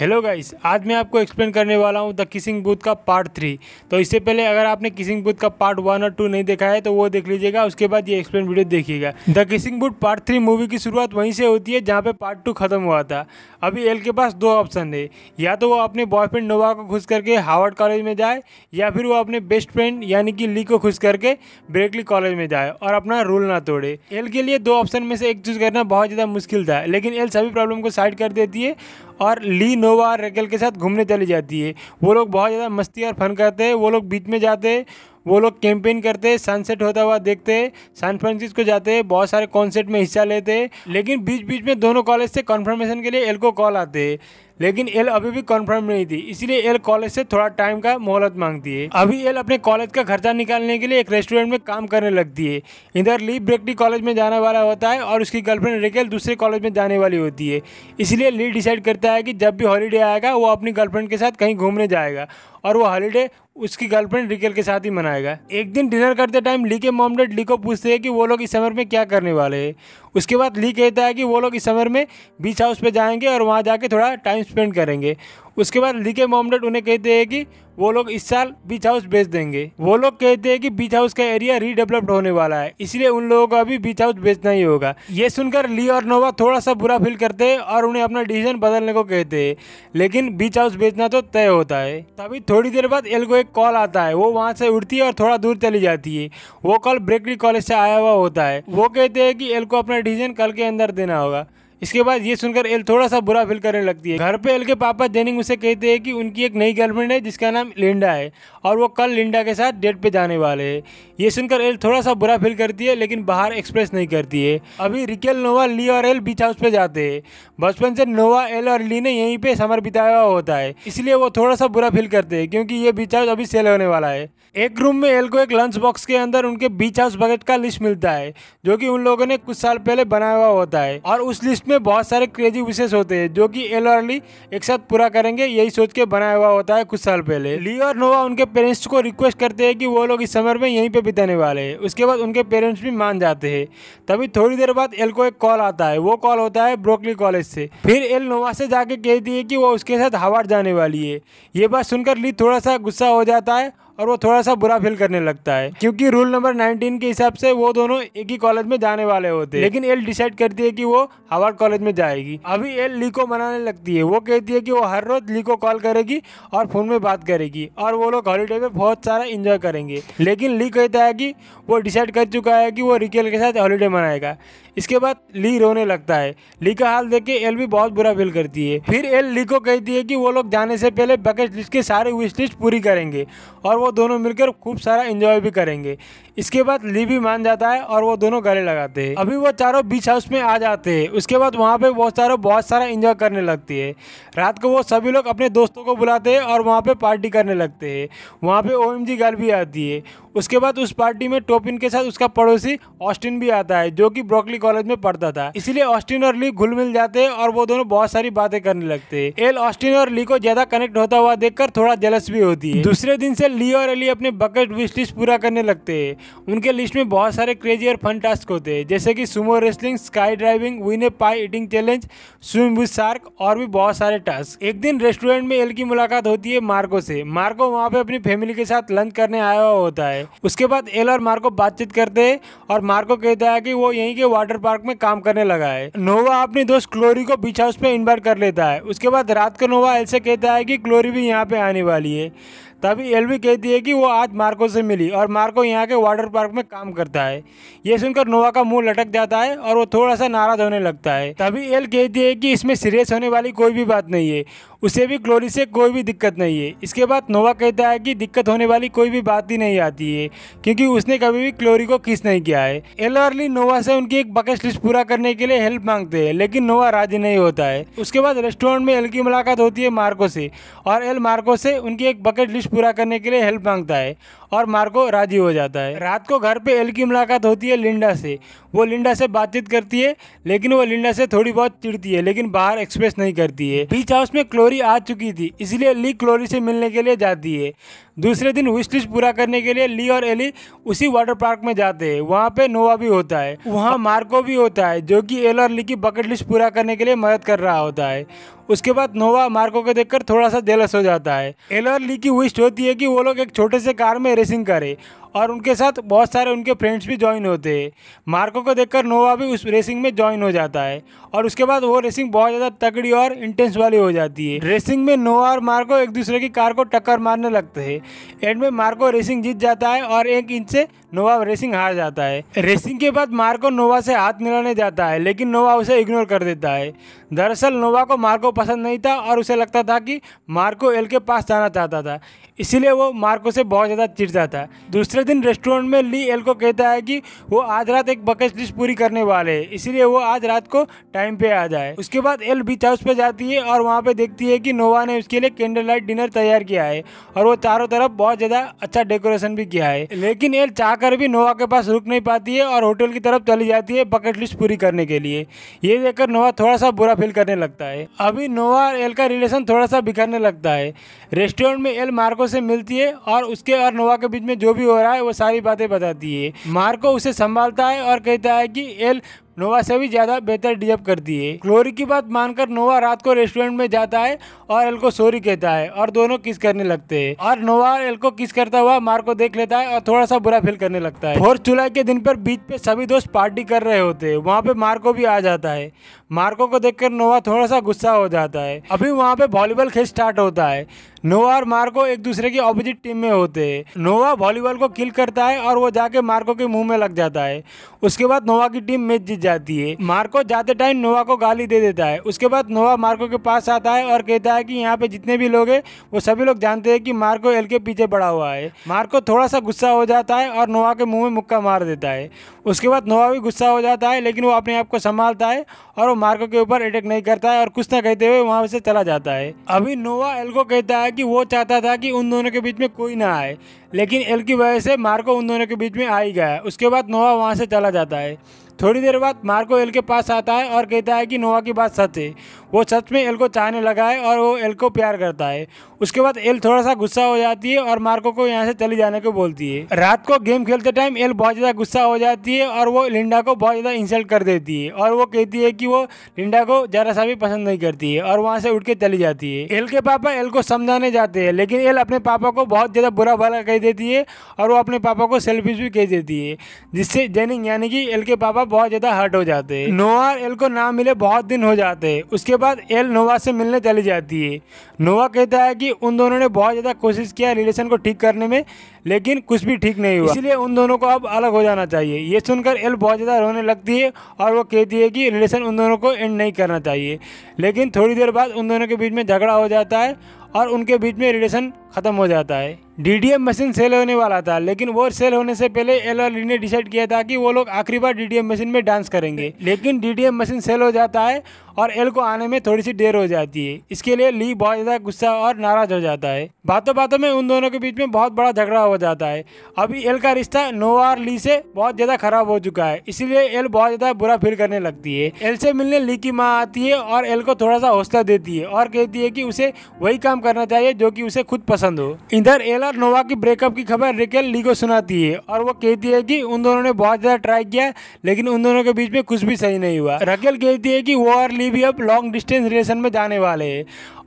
hello guys आज मैं आपको एक्सप्लेन करने वाला हूँ द किसिंग बूथ का पार्ट थ्री तो इससे पहले अगर आपने किसिंग बूथ का पार्ट वन और टू नहीं देखा है तो वो देख लीजिएगा उसके बाद ये एक्सप्लेन वीडियो देखिएगा the kissing booth part three movie की शुरुआत वहीं से होती है जहाँ पे पार्ट टू खत्म हुआ था अभी एल के पास दो ऑप्शन है या तो वो अपने बॉयफ्रेंड नोवा को खुश करके हार्वर्ड कॉलेज में जाए या फिर वो अपने बेस्ट फ्रेंड यानी कि ली को खुश करके ब्रेकली कॉलेज में जाए और अपना रूल ना तोड़े एल के लिए दो ऑप्शन में से एक चूज करना बहुत ज़्यादा मुश्किल था लेकिन एल सभी प्रॉब्लम को साइड कर देती है और ली नोवा रेगल के साथ घूमने चली जाती है वो लोग बहुत ज़्यादा मस्ती और फन करते हैं वो लोग बीच में जाते हैं वो लोग कैंपेन करते सनसेट होता हुआ देखते सैन फ्रांसिस्को जाते बहुत सारे कॉन्सर्ट में हिस्सा लेते लेकिन बीच बीच में दोनों कॉलेज से कॉन्फर्मेशन के लिए एल्को कॉल आते हैं लेकिन एल अभी भी कन्फर्म नहीं थी इसलिए एल कॉलेज से थोड़ा टाइम का मोहलत मांगती है अभी एल अपने कॉलेज का खर्चा निकालने के लिए एक रेस्टोरेंट में काम करने लगती है इधर ली ब्रेकडी कॉलेज में जाने वाला होता है और उसकी गर्लफ्रेंड रिकेल दूसरे कॉलेज में जाने वाली होती है इसलिए ली डिसाइड करता है कि जब भी हॉलीडे आएगा वो अपनी गर्लफ्रेंड के साथ कहीं घूमने जाएगा और वो हॉलीडे उसकी गर्लफ्रेंड रिकेल के साथ ही मनाएगा एक दिन डिनर करते टाइम ली के मोमडेड ली को पूछते हैं कि वो लोग इस समर में क्या करने वाले हैं उसके बाद ली कहता है कि वो लोग इस समर में बीच हाउस पे जाएंगे और वहाँ जाके थोड़ा टाइम स्पेंड करेंगे उसके बाद लिखे मोमडेड उन्हें कहते हैं कि वो लोग इस साल बीच हाउस बेच देंगे वो लोग कहते हैं कि बीच हाउस का एरिया रीडेवलप्ड होने वाला है इसलिए उन लोगों को अभी बीच हाउस बेचना ही होगा ये सुनकर ली और नोवा थोड़ा सा बुरा फील करते हैं और उन्हें अपना डिसीजन बदलने को कहते हैं लेकिन बीच हाउस बेचना तो तय होता है तभी थोड़ी देर बाद एल को एक कॉल आता है वो वहाँ से उठती है और थोड़ा दूर चली जाती है वो कॉल ब्रेकली कॉलेज से आया हुआ होता है वो कहते हैं कि एल को अपना डिसीजन कल के अंदर देना होगा इसके बाद ये सुनकर एल थोड़ा सा बुरा फील करने लगती है घर पे एल के पापा जेनिंग उसे कहते हैं कि उनकी एक नई गर्लफ्रेंड है जिसका नाम लिंडा है और वो कल लिंडा के साथ डेट पे जाने वाले हैं ये सुनकर एल थोड़ा सा बुरा फील करती है लेकिन बाहर एक्सप्रेस नहीं करती है अभी रिकेल नोवा ली और एल बीच हाउस पे जाते हैं बचपन से नोवा एल और ली ने यहीं पे समर बिताया होता है इसलिए वो थोड़ा सा बुरा फील करते हैं क्योंकि ये बीच हाउस अभी सेल होने वाला है एक रूम में एल को एक लंच बॉक्स के अंदर उनके बीच हाउस बकेट का लिस्ट मिलता है जो कि उन लोगों ने कुछ साल पहले बनाया हुआ होता है और उस लिस्ट में बहुत सारे क्रेजी विशेष होते हैं जो कि एल और ली एक साथ पूरा करेंगे यही सोच के बनाया हुआ होता है कुछ साल पहले ली और नोवा उनके पेरेंट्स को रिक्वेस्ट करते हैं कि वो लोग इस समर में यहीं पर बिताने वाले हैं उसके बाद उनके पेरेंट्स भी मान जाते हैं तभी थोड़ी देर बाद एल को एक कॉल आता है वो कॉल होता है ब्रोकली कॉलेज से फिर एल नोवा से जाके कहती है कि वो उसके साथ हवाड़ जाने वाली है ये बात सुनकर ली थोड़ा सा गुस्सा हो जाता है और वो थोड़ा सा बुरा फील करने लगता है क्योंकि रूल नंबर नाइनटीन के हिसाब से वो दोनों एक ही कॉलेज में जाने वाले होते हैं लेकिन एल डिसाइड करती है कि वो हार्वर्ड कॉलेज में जाएगी अभी एल ली को मनाने लगती है वो कहती है कि वो हर रोज ली को कॉल करेगी और फोन में बात करेगी और वो लोग हॉलीडे में बहुत सारा इंजॉय करेंगे लेकिन ली कहता है कि वो डिसाइड कर चुका है कि वो रिकेल के साथ हॉलीडे मनाएगा इसके बाद ली रोने लगता है ली का हाल देख के एल भी बहुत बुरा फील करती है फिर एल ली को कहती है कि वो लोग जाने से पहले बकेट लिस्ट के सारे विश लिस्ट पूरी करेंगे और वो दोनों मिलकर खूब सारा एंजॉय भी करेंगे इसके बाद ली भी मान जाता है और वो दोनों गले लगाते हैं अभी वो चारों बीच हाउस में आ जाते हैं उसके बाद वहाँ पे वो चारों बहुत सारा इंजॉय करने लगती है रात को वो सभी लोग अपने दोस्तों को बुलाते हैं और वहाँ पे पार्टी करने लगते हैं वहाँ पे ओएमजी एम जी गर्ल भी आती है उसके बाद उस पार्टी में टोपिन के साथ उसका पड़ोसी ऑस्टिन भी आता है जो कि ब्रोकली कॉलेज में पढ़ता था इसीलिए ऑस्टिन और ली घुल मिल जाते हैं और वो दोनों बहुत सारी बातें करने लगते हैं एल ऑस्टिन और ली को ज्यादा कनेक्ट होता हुआ देखकर थोड़ा जलस भी होती है दूसरे दिन से ली और अली अपने बकेट विश लिस्ट पूरा करने लगते हैं उनके लिस्ट में बहुत सारे क्रेजी और फन टास्क होते हैं जैसे कि sumo wrestling sky driving win a pie eating challenge swim with shark और भी बहुत सारे टास्क एक दिन रेस्टोरेंट में एल की मुलाकात होती है मार्को से मार्को वहाँ पे अपनी फैमिली के साथ लंच करने आया हुआ होता है उसके बाद एल और मार्को बातचीत करते है और मार्को कहता है की वो यही के वाटर पार्क में काम करने लगा है नोवा अपने दोस्त क्लोरी को बीच हाउस पे इन्वाइट कर लेता है उसके बाद रात को नोवा एल से कहता है की क्लोरी भी यहाँ पे आने वाली है तभी एलवी कहती है कि वो आज मार्को से मिली और मार्को यहाँ के वाटर पार्क में काम करता है ये सुनकर नोवा का मुंह लटक जाता है और वो थोड़ा सा नाराज होने लगता है तभी एल कहती है कि इसमें सीरियस होने वाली कोई भी बात नहीं है उसे भी ग्लोरी से कोई भी दिक्कत नहीं है इसके बाद नोवा कहता है कि दिक्कत होने वाली कोई भी बात ही नहीं आती है क्योंकि उसने कभी भी क्लोरी को किस नहीं किया है एल और ली नोवा से उनकी एक बकेट लिस्ट पूरा करने के लिए हेल्प मांगते हैं लेकिन नोवा राजी नहीं होता है उसके बाद रेस्टोरेंट में एल की मुलाकात होती है मार्को से और एल मार्को से उनकी एक बकेट लिस्ट पूरा करने के लिए हेल्प मांगता है और मार्को राजी हो जाता है रात को घर पे एल की मुलाकात होती है लिंडा से वो लिंडा से बातचीत करती है लेकिन वो लिंडा से थोड़ी बहुत चिड़ती है लेकिन बाहर एक्सप्रेस नहीं करती है बीच हाउस में क्लोरी ग्लोरी आ चुकी थी इसलिए ली ग्लोरी से मिलने के लिए जाती है दूसरे दिन विश लिस्ट पूरा करने के लिए ली और एली उसी वाटर पार्क में जाते हैं वहाँ पे नोवा भी होता है वहाँ मार्को भी होता है जो कि एल और ली की बकेट लिस्ट पूरा करने के लिए मदद कर रहा होता है उसके बाद नोवा मार्को को देखकर थोड़ा सा जेलस हो जाता है एल और ली की विश होती है कि वो लोग एक छोटे से कार में रेसिंग करें और उनके साथ बहुत सारे उनके फ्रेंड्स भी ज्वाइन होते हैं मार्को को देखकर नोवा भी उस रेसिंग में ज्वाइन हो जाता है और उसके बाद वो रेसिंग बहुत ज़्यादा तगड़ी और इंटेंस वाली हो जाती है रेसिंग में नोवा और मार्को एक दूसरे की कार को टक्कर मारने लगते हैं एंड में मार्को रेसिंग जीत जाता है और एक इंच से नोवा रेसिंग हार जाता है रेसिंग के बाद मार्को नोवा से हाथ मिलाने जाता है लेकिन नोवा उसे इग्नोर कर देता है दरअसल नोवा को मार्को पसंद नहीं था और उसे लगता था कि मार्को एल के पास जाना चाहता था इसीलिए वो मार्को से बहुत ज़्यादा चिढ़ जाता है दूसरे दिन रेस्टोरेंट में ली एल को कहता है कि वो आज रात एक बकेट लिस्ट पूरी करने वाले है इसीलिए वो आज रात को टाइम पे आ जाए उसके बाद एल बीच हाउस पे जाती है और वहाँ पे देखती है कि नोवा ने उसके लिए कैंडल लाइट डिनर तैयार किया है और वो चारों तरफ बहुत ज़्यादा अच्छा डेकोरेशन भी किया है लेकिन एल चाह आकर भी नोवा के पास रुक नहीं पाती है और होटल की तरफ चली जाती है बकेट लिस्ट पूरी करने के लिए ये देखकर नोवा थोड़ा सा बुरा फील करने लगता है अभी नोवा और एल का रिलेशन थोड़ा सा बिखरने लगता है रेस्टोरेंट में एल मार्को से मिलती है और उसके और नोवा के बीच में जो भी हो रहा है वो सारी बातें बताती है मार्को उसे संभालता है और कहता है कि एल नोवा से भी ज्यादा बेहतर डिजर्व करती है ग्लोरी की बात मानकर नोवा रात को रेस्टोरेंट में जाता है और एल को सोरी कहता है और दोनों किस करने लगते है और नोवा एल को किस करता हुआ मार को देख लेता है और थोड़ा सा बुरा फील करने लगता है फोर्थ जुलाई के दिन पर बीच पे सभी दोस्त पार्टी कर रहे होते हैं वहाँ पे मार को भी आ जाता है मार्को को देखकर नोवा थोड़ा सा गुस्सा हो जाता है अभी वहाँ पे वॉलीबॉल खेल स्टार्ट होता है नोवा और मार्को एक दूसरे की ऑपोजिट टीम में होते हैं नोवा वॉलीबॉल को किल करता है और वो जाके मार्को के मुंह में लग जाता है उसके बाद नोवा की टीम मैच जीत जाती है मार्को जाते टाइम नोवा को गाली दे देता है उसके बाद नोवा मार्को के पास आता है और कहता है कि यहाँ पे जितने भी लोग हैं वो सभी लोग जानते हैं कि मार्को एल के पीछे पड़ा हुआ है मार्को थोड़ा सा गुस्सा हो जाता है और नोवा के मुँह में मुक्का मार देता है उसके बाद नोवा भी गुस्सा हो जाता है लेकिन वो अपने आप को संभालता है और वो मार्को के ऊपर अटैक नहीं करता है और कुछ ना कहते हुए वहाँ से चला जाता है अभी नोवा एल को कहता है कि वो चाहता था कि उन दोनों के बीच में कोई ना आए लेकिन एल की वजह से मार्को उन दोनों के बीच में आ ही गया उसके बाद नोवा वहाँ से चला जाता है थोड़ी देर बाद मार्को एल के पास आता है और कहता है कि नोवा की बात सच है वो सच में एल को चाहने लगा है और वो एल को प्यार करता है उसके बाद एल थोड़ा सा गुस्सा हो जाती है और मार्को को यहाँ से चले जाने को बोलती है रात को गेम खेलते टाइम एल बहुत ज़्यादा गुस्सा हो जाती है और वो लिंडा को बहुत ज़्यादा इंसल्ट कर देती है और वो कहती है कि वो लिंडा को ज़रा सा भी पसंद नहीं करती है और वहाँ से उठ के चली जाती है एल के पापा एल को समझाने जाते हैं लेकिन एल अपने पापा को बहुत ज़्यादा बुरा भला कह देती है और वो अपने पापा को सेल्फिश भी कह देती है जिससे जेनिंग यानी कि एल के पापा बहुत ज़्यादा हर्ट हो जाते हैं नोवा और एल को ना मिले बहुत दिन हो जाते हैं उसके बाद एल नोवा से मिलने चली जाती है नोवा कहता है कि उन दोनों ने बहुत ज़्यादा कोशिश किया रिलेशन को ठीक करने में लेकिन कुछ भी ठीक नहीं हुआ इसलिए उन दोनों को अब अलग हो जाना चाहिए ये सुनकर एल बहुत ज़्यादा रोने लगती है और वो कहती है कि रिलेशन उन दोनों को एंड नहीं करना चाहिए लेकिन थोड़ी देर बाद उन दोनों के बीच में झगड़ा हो जाता है और उनके बीच में रिलेशन ख़त्म हो जाता है डीडीएम मशीन सेल होने वाला था लेकिन वो सेल होने से पहले एल ने डिसाइड किया था कि वो लोग आखिरी बार डीडीएम मशीन में डांस करेंगे लेकिन डीडीएम मशीन सेल हो जाता है और एल को आने में थोड़ी सी देर हो जाती है इसके लिए ली बहुत ज़्यादा गुस्सा और नाराज हो जाता है बातों बातों में उन दोनों के बीच में बहुत बड़ा झगड़ा हो जाता है अभी एल का रिश्ता नोवा और ली से बहुत ज़्यादा खराब हो चुका है इसीलिए एल बहुत ज़्यादा बुरा फील करने लगती है एल से मिलने ली की माँ आती है और एल को थोड़ा सा हौसला देती है और कहती है की उसे वही काम करना चाहिए जो की उसे खुद पसंद हो इधर एल और नोवा की ब्रेकअप की खबर रिकेल ली को सुनाती है और वो कहती है की उन दोनों ने बहुत ज़्यादा ट्राई किया लेकिन उन दोनों के बीच में कुछ भी सही नहीं हुआ रकेल कहती है कि वो और लिए भी अब लॉन्ग डिस्टेंस रिलेशन में जाने वाले हैं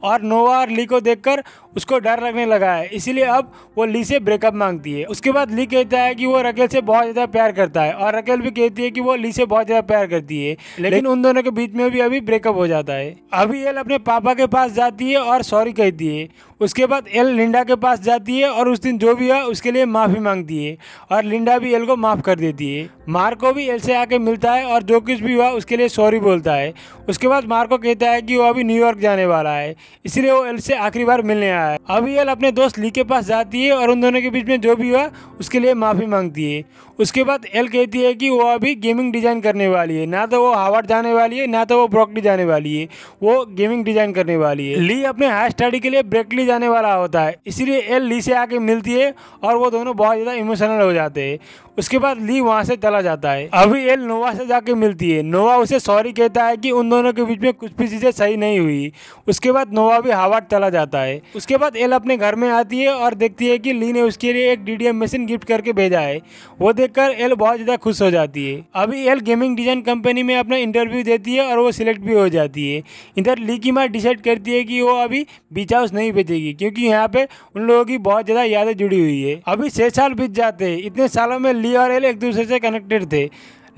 और नोवा और ली को देखकर उसको डर लगने लगा है इसीलिए अब वो ली से ब्रेकअप मांगती है उसके बाद ली कहता है कि वो रकेल से बहुत ज़्यादा प्यार करता है और रकेल भी कहती है कि वो ली से बहुत ज़्यादा प्यार करती है लेकिन उन दोनों के बीच में भी अभी ब्रेकअप हो जाता है अभी एल अपने पापा के पास जाती है और सॉरी कहती है उसके बाद एल लिंडा के पास जाती है और उस दिन जो भी हुआ उसके लिए माफ़ी मांगती है और लिंडा भी एल को माफ़ कर देती है मार्को भी एल से आके मिलता है और जो कुछ भी हुआ उसके लिए सॉरी बोलता है उसके बाद मार्को कहता है कि वो अभी न्यूयॉर्क जाने वाला है इसलिए वो एल से आखिरी बार मिलने आया है अभी एल अपने दोस्त ली के पास जाती है और उन दोनों के बीच में जो भी हुआ उसके लिए माफ़ी मांगती है उसके बाद एल कहती है कि वो अभी गेमिंग डिज़ाइन करने वाली है ना तो वो हावर्ड जाने वाली है ना तो वो ब्रॉकली जाने वाली है वो गेमिंग डिज़ाइन करने वाली है ली अपने हायर स्टडी के लिए ब्रेकली जाने वाला होता है इसीलिए एल ली से आके मिलती है और वो दोनों बहुत ज़्यादा इमोशनल हो जाते हैं उसके बाद ली वहाँ से चला जाता है अभी एल नोवा से जाके मिलती है नोवा उसे सॉरी कहता है कि उन दोनों के बीच में कुछ भी चीज़ें सही नहीं हुई उसके बाद नोवा भी हावाट चला जाता है उसके बाद एल अपने घर में आती है और देखती है कि ली ने उसके लिए एक डी मशीन गिफ्ट करके भेजा है वो देखकर एल बहुत ज़्यादा खुश हो जाती है अभी एल गेमिंग डिजाइन कंपनी में अपना इंटरव्यू देती है और वो सिलेक्ट भी हो जाती है इधर ली की माँ डिसाइड करती है कि वो अभी बीच हाउस नहीं भेजेगी क्योंकि यहाँ पे उन लोगों की बहुत ज़्यादा यादें जुड़ी हुई है अभी छः साल बीत जाते हैं इतने सालों में ली और एल एक दूसरे से कनेक्टेड थे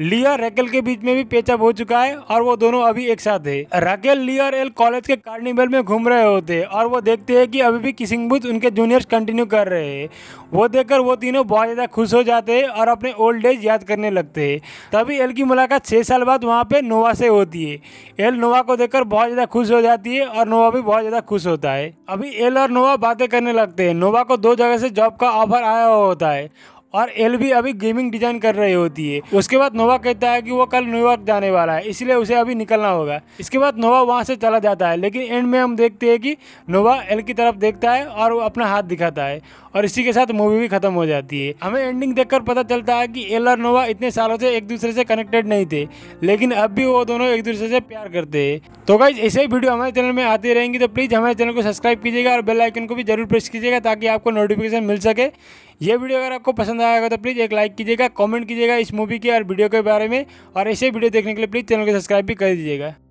लिया रैकेल के बीच में भी पेचअप हो चुका है और वो दोनों अभी एक साथ है रैकेल लिया और एल कॉलेज के कार्निवल में घूम रहे होते हैं और वो देखते हैं कि अभी भी किसिंग बुथ उनके जूनियर्स कंटिन्यू कर रहे हैं वो देखकर वो तीनों बहुत ज़्यादा खुश हो जाते हैं और अपने ओल्ड एज याद करने लगते हैं तभी एल की मुलाकात छः साल बाद वहाँ पर नोवा से होती है एल नोवा को देखकर बहुत ज़्यादा खुश हो जाती है और नोवा भी बहुत ज़्यादा खुश होता है अभी एल और नोवा बातें करने लगते हैं नोवा को दो जगह से जॉब का ऑफर आया हुआ होता है और भी अभी गेमिंग डिजाइन कर रही होती है उसके बाद नोवा कहता है कि वो कल न्यूयॉर्क जाने वाला है इसलिए उसे अभी निकलना होगा इसके बाद नोवा वहाँ से चला जाता है लेकिन एंड में हम देखते हैं कि नोवा एल की तरफ देखता है और वो अपना हाथ दिखाता है और इसी के साथ मूवी भी खत्म हो जाती है हमें एंडिंग देखकर पता चलता है कि एल और नोवा इतने सालों से एक दूसरे से कनेक्टेड नहीं थे लेकिन अब भी वो दोनों एक दूसरे से प्यार करते हैं तो गाइज ऐसे ही वीडियो हमारे चैनल में आती रहेंगी तो प्लीज़ हमारे चैनल को सब्सक्राइब कीजिएगा और बेल आइकन को भी जरूर प्रेस कीजिएगा ताकि आपको नोटिफिकेशन मिल सके ये वीडियो अगर आपको पसंद आएगा तो प्लीज़ एक लाइक कीजिएगा कमेंट कीजिएगा इस मूवी के और वीडियो के बारे में और ऐसे वीडियो देखने के लिए प्लीज़ चैनल को सब्सक्राइब भी कर दीजिएगा